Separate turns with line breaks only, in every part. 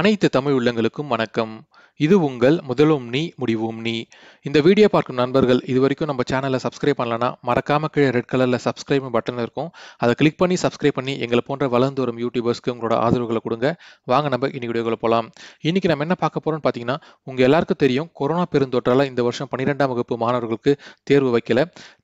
அனைத்து தமிழ் உள்ளங்களுக்கும் வணக்கம் இது உங்கள் முதலும் நீ முடிவும் நீ இந்த வீடியோ பார்க்கும் நண்பர்கள் இது வரைக்கும் நம்ம சேனலை சப்ஸ்கிரைப் பண்ணலன்னா மறக்காம கீழே ரெட் கலரில் சப்ஸ்கிரைப் பட்டன் இருக்கும் அதை கிளிக் பண்ணி சப்ஸ்கிரைப் பண்ணி எங்களை போன்ற வளர்ந்து வரும் யூடியூபர்ஸ்க்கு உங்களோட ஆதரவுகளை கொடுங்க வாங்க நம்ம இன்னைக்கு வீடியோவில் போகலாம் இன்னைக்கு நம்ம என்ன பார்க்க போறோம்னு பார்த்தீங்கன்னா உங்கள் எல்லாருக்கும் தெரியும் கொரோனா பெருந்தொற்றால் இந்த வருஷம் பன்னிரெண்டாம் வகுப்பு மாணவர்களுக்கு தேர்வு வைக்கல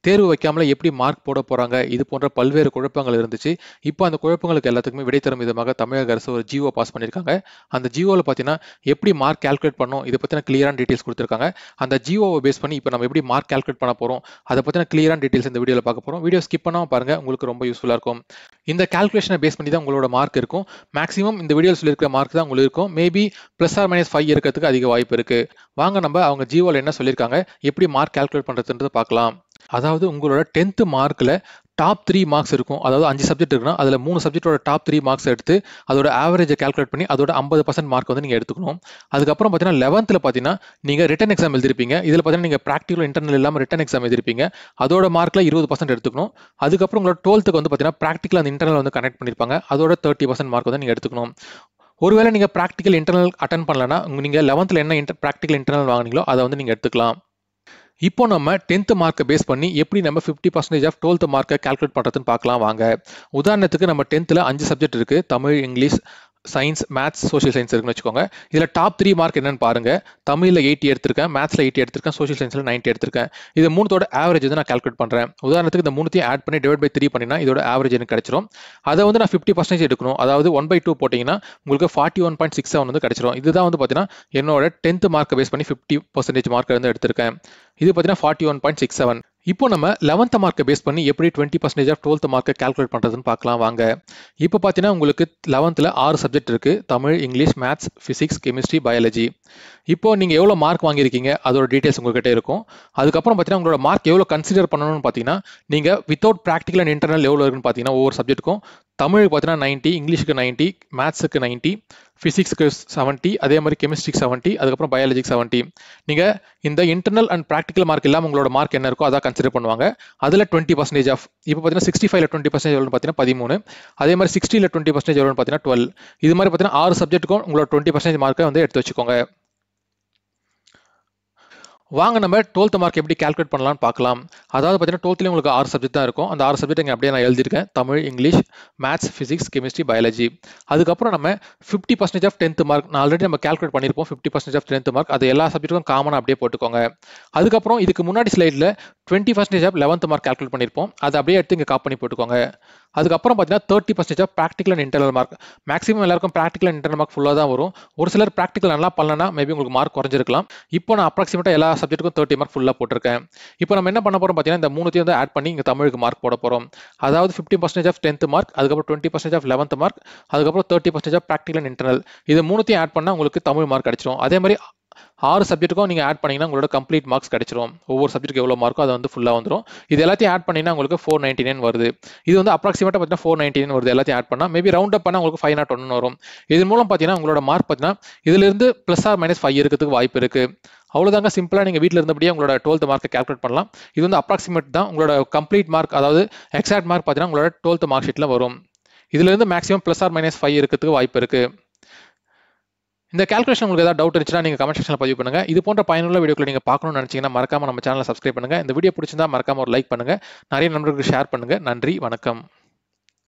தேர்வு வைக்காமல எப்படி மார்க் போட போறாங்க இது போன்ற பல்வேறு குழப்பங்கள் இருந்துச்சு இப்போ அந்த குழப்பங்களுக்கு எல்லாத்துக்குமே விடை தரும் விதமாக தமிழக அரசு ஒரு ஜிஓ பாஸ் பண்ணியிருக்காங்க அந்த ஜியோவில் பார்த்தீங்கன்னா எப்படி மார்க் கால்குலேட் பண்ணோம் இதை பற்றின கிளியரான டீட்டெயில்ஸ் கொடுத்துருக்காங்க அந்த ஜியோவை பேஸ் பண்ணி இப்போ நம்ம எப்படி மார்க் கால்குலேட் பண்ண போகிறோம் அதை பற்றின கிளியரான டீட்டெயில்ஸ் இந்த வீடியோவில் பார்க்க போகிறோம் வீடியோ ஸ்கிப் பண்ணாமல் பாருங்க உங்களுக்கு ரொம்ப யூஸ்ஃபுல்லாக இருக்கும் இந்த கால்குலேஷனை பேஸ் பண்ணி தான் உங்களோட மார்க் இருக்கும் மேக்ஸிமம் இந்த வீடியோவில் சொல்லியிருக்கிற மார்க் தான் உங்களுக்கு இருக்கும் maybe plus or minus five இருக்கிறதுக்கு அதிக வாய்ப்பு இருக்குது வாங்க நம்ம அவங்க ஜியோவில் என்ன சொல்லியிருக்காங்க எப்படி மார்க் கால்குலேட் பண்ணுறதுன்றது பார்க்கலாம் அதாவது உங்களோட டென்த்து மார்க்கில் டாப் த்ரீ மார்க்ஸ் இருக்கும் அதாவது அஞ்சு சப்ஜெக்ட் இருக்குன்னா அதில் மூணு சப்ஜெக்டோட டாப் த்ரீ மார்க்ஸ் எடுத்து அதோட ஆவரேஜை கால்குலேட் பண்ணி அதோட ஐம்பது பர்சன்ட் மார்க் வந்து நீங்கள் எடுத்துக்கணும் அதுக்கப்புறம் பார்த்தீங்கன்னா லெவன்த்தில் பார்த்தீங்கன்னா நீங்கள் ரிட்டன் எக்ஸாம் எழுதிருப்பீங்க இதில் பார்த்தீங்கன்னா நீங்கள் ப்ராக்டிகல் இன்டர்னல் இல்லாமல் ரிட்டன் எக்ஸாம் எழுதிருப்பீங்க அதோட மார்க்கில் இருபது பர்சன்ட் எடுத்துக்கணும் அதுக்கப்புறம் உங்களோட டுவெல்த்துக்கு வந்து பார்த்தீங்கன்னா ப்ராக்டிக்கல் அந்த இன்டர்னல் வந்து கனெக்ட் பண்ணியிருப்பாங்க அதோட தேர்ட்டி பர்சன்ட் மார்க் வந்து நீங்கள் எடுத்துக்கணும் ஒருவேளை நீங்கள் ப்ராக்டிக்கல் இன்டர்னல் அட்டன் பண்ணலன்னா நீங்கள் லெவன்த்தில் என்ன இன்டர் ப்ராக்டிகல் இன்டர்னல் வாங்கினீங்களோ அதை வந்து நீங்கள் எடுத்துக்கலாம் இப்போ நம்ம டென்த் மார்க்கை பேஸ் பண்ணி எப்படி நம்ம ஃபிஃப்டி பர்சன்டேஜ் ஆஃப் டுவெல்த் மார்க்கை கால்குலேட் பண்ணுறதுன்னு பார்க்கலாம் வாங்க உதாரணத்துக்கு நம்ம டென்த்தில் அஞ்சு சப்ஜெக்ட் இருக்குது Tamil English science maths social science இருக்குன்னு வச்சுக்கோங்க இதில் டாப் த்ரீ மார்க் என்னன்னு பாருங்க தமிழில் எயிட்டி எடுத்திருக்கேன் மேத்ஸில் எயிட்டி எடுத்திருக்கேன் சோஷியல் சயின்ஸில் நைன்ட்டி எடுத்திருக்கேன் இது மூணுத்தோட ஆவரேஜ் வந்து நான் கால்குலேட் பண்ணுறேன் உதாரணத்துக்கு இந்த மூணுத்தையும் ஆட் பண்ணி டிவைட் பை த்ரீ பண்ணினா இதோட ஆவரேஜ் எனக்கு கிடைச்சிரும் அதை வந்து நான் ஃபிஃப்டி பர்சன்டேஜ் எடுக்கணும் அதாவது ஒன் பை டூ போட்டிங்கன்னா உங்களுக்கு forty one point six seven வந்து கிடச்சிரும் இதுதான் வந்து பார்த்தீங்கன்னா என்னோட டென்த் மார்க்கை பேஸ் பண்ணி ஃபிஃப்டி பர்சன்டேஜ் மார்க் வந்து எடுத்திருக்கேன் இது பார்த்தீங்கன்னா forty one point six seven இப்போ நம்ம லெவன்த் மார்க்கை பேஸ் பண்ணி எப்படி டுவெண்ட்டி பர்சன்டேஜ் ஆஃப் டுவெல்த் மார்க்கை கால்குலேட் பண்ணுறதுன்னு பார்க்கலாம் வாங்க இப்போ பார்த்தீங்கன்னா உங்களுக்கு லெவன்த்தில் ஆறு சப்ஜெக்ட் இருக்குது Tamil English maths physics chemistry biology இப்போ நீங்கள் எவ்வளோ மார்க் வாங்கியிருக்கீங்க அதோட டீட்டெயில்ஸ் உங்கள்கிட்ட இருக்கும் அதுக்கப்புறம் பார்த்தீங்கன்னா உங்களோட மார்க் எவ்வளோ கன்சிடர் பண்ணணும்னு பார்த்தீங்கன்னா நீங்கள் வித்தவுட் ப்ராக்டிக்கல் அண்ட் இன்டர்னல் எவ்வளோ இருக்குன்னு பார்த்தீங்கன்னா ஒவ்வொரு சப்ஜெக்ட்டுக்கும் தமிழுக்கு பார்த்தீங்கன்னா நைன்ட்டி இங்கிலீஷுக்கு நைன்ட்டி மேத்ஸுக்கு நைன்ட்டி ஃபிசிக்ஸ்க்கு செவன்ட்டி அதே மாதிரி கெமிஸ்ட்ரிக்கு செவன்ட்டி அதுக்கப்புறம் பயாலஜிக்கு செவன்ட்டி நீங்கள் இந்த இன்டர்னல் அண்ட் ப்ராக்டிக்கல் மார்க் இல்லாமல் உங்களோட மார்க் என்ன இருக்கோ அதான் கன்சிடர் பண்ணுவாங்க அதில் டுவெண்ட்டி பர்சன்டேஜ் ஆஃப் இப்போ பார்த்தீங்கன்னா சிக்ஸ்டி ஃபைவ்ல டுவெண்ட்டி பர்சன்டேஜ் எவ்வளோன்னு பார்த்தீங்கன்னா பதிமூணு அதே மாதிரி சிக்ஸ்ட்டியில் டுவெண்ட்டி பர்சன்டேஜ் எவ்வளோன்னு பார்த்தீங்கன்னா டுவெல் இது மாதிரி பார்த்தீங்கன்னா ஆறு சப்ஜெக்ட்டுக்கும் உங்களோட டுவெண்ட்டி பர்சன்டேஜ் மார்க்கை வந்து எடுத்து வச்சுக்கோங்க வாங்க நம்ம டுவெல்த் மார்க் எப்படி கால்குலேட் பண்ணலாம்னு பார்க்கலாம் அதாவது பார்த்தீங்கன்னா டுவெல்த்லேயும் உங்களுக்கு ஆறு சப்ஜெக்ட் தான் இருக்கும் அந்த ஆறு சப்ஜெக்ட் இங்கே அப்படியே நான் எழுதியிருக்கேன் Tamil English maths physics chemistry biology அதுக்கப்புறம் நம்ம fifty percentage of tenth mark நான் ஆல்ரெடி நம்ம கால்குலேட் பண்ணியிருப்போம் fifty percentage of tenth mark அது எல்லா சப்ஜெக்ட்டும் காமனாக அப்படியே போட்டுக்கோங்க அதுக்கப்புறம் இதுக்கு முன்னாடி ஸ்லைடில் twenty percentage of eleventh mark calculate பண்ணியிருப்போம் அது அப்படியே எடுத்து இங்கே காப் பண்ணி போட்டுக்கோங்க அதுக்கப்புறம் பார்த்தீங்கன்னா thirty percentage practical and internal mark maximum எல்லாருக்கும் ப்ராக்டிகல் அண்ட் இன்டர்னல் மார்க் ஃபுல்லாக தான் வரும் ஒரு சிலர் ப்ராக்டிகல் நல்லா பண்ணலன்னா மேபி உங்களுக்கு மார்க் குறைஞ்சிருக்கலாம் இப்போ நான் அப்ராக்சிமேட்டாக எல்லா சப்ஜெக்ட்டுக்கும் தேர்ட்டி மார்க் ஃபுல்லாக போட்டிருக்கேன் இப்போ நம்ம என்ன பண்ண போகிறோம் பார்த்தீங்கன்னா இந்த மூணுத்தையும் வந்து ஆட் பண்ணி இங்கே தமிழுக்கு மார்க் போட போகிறோம் அதாவது fifty percentage of tenth mark அதுக்கப்புறம் twenty percentage of eleventh mark அதுக்கப்புறம் thirty percentage of practical and internal இது மூணுத்தையும் ஆட் பண்ணால் உங்களுக்கு தமிழ் மார்க் அடிச்சிடும் அதே மாதிரி ஆறு சப்ஜெக்ட்டுக்கும் நீங்கள் ஆட் பண்ணிங்கன்னா உங்களோட கம்ப்ளீட் மார்க்ஸ் கிடைச்சிரும் ஒவ்வொரு சப்ஜெக்ட்டுக்கு எவ்வளோ மார்க்கோ அது வந்து ஃபுல்லாக வந்துடும் இது எல்லாத்தையும் ஆட் பண்ணிங்கன்னா உங்களுக்கு ஃபோர் நைன்டி நைன் வருது இது வந்து அப்ராக்சிமேட்டாக பார்த்தீங்கன்னா ஃபோர் நைன் வருது எல்லாத்தையும் ஆட் பண்ணால் மேபி ரவுண்ட் அப் பண்ணால் உங்களுக்கு ஃபைவ் நாட் ஒன்று வரும் இது மூலம் பார்த்தீங்கன்னா உங்களோட மார்க் பார்த்தீங்கன்னா இதுலேருந்து ப்ளஸ் ஆர் மைனஸ் ஃபைவ் இருக்கிறதுக்கு வாய்ப்பு இருக்குது அவ்வளோதாங்க சிம்பிளாக நீங்கள் வீட்டில் இருந்தபடியே உங்களோட டுவெல்த் மார்க்கை கேல்குலேட் பண்ணலாம் இது வந்து அப்ராக்சிமேட் தான் உங்களோட கம்ப்ளீட் மார்க் அதாவது எக்ஸாக்ட் மார்க் பார்த்தீங்கன்னா உங்களோட டுவெல்த் மார்க் ஷீட்டில் வரும் இதுலேருந்து maximum plus or minus five இருக்கிறதுக்கு வாய்ப்பு இருக்குது இந்த கால்குலேஷன் உங்களுக்கு ஏதாவது டவுட் இருந்துச்சுன்னா நீங்கள் கமெண்ட் செக்ஷனில் பதிவு பண்ணுங்கள் இது போன்ற பயனுள்ள வீடியோக்களை நீங்கள் பார்க்கணும்னு நினச்சிங்கன்னா மறக்காமல் நம்ம சேனலை சப்ஸ்கிரைப் பண்ணுங்கள் இந்த வீடியோ பிடிச்சிருந்தா மறக்காமல் ஒரு லைக் பண்ணுங்கள் நிறைய நண்பர்களுக்கு ஷேர் பண்ணுங்கள் நன்றி வணக்கம்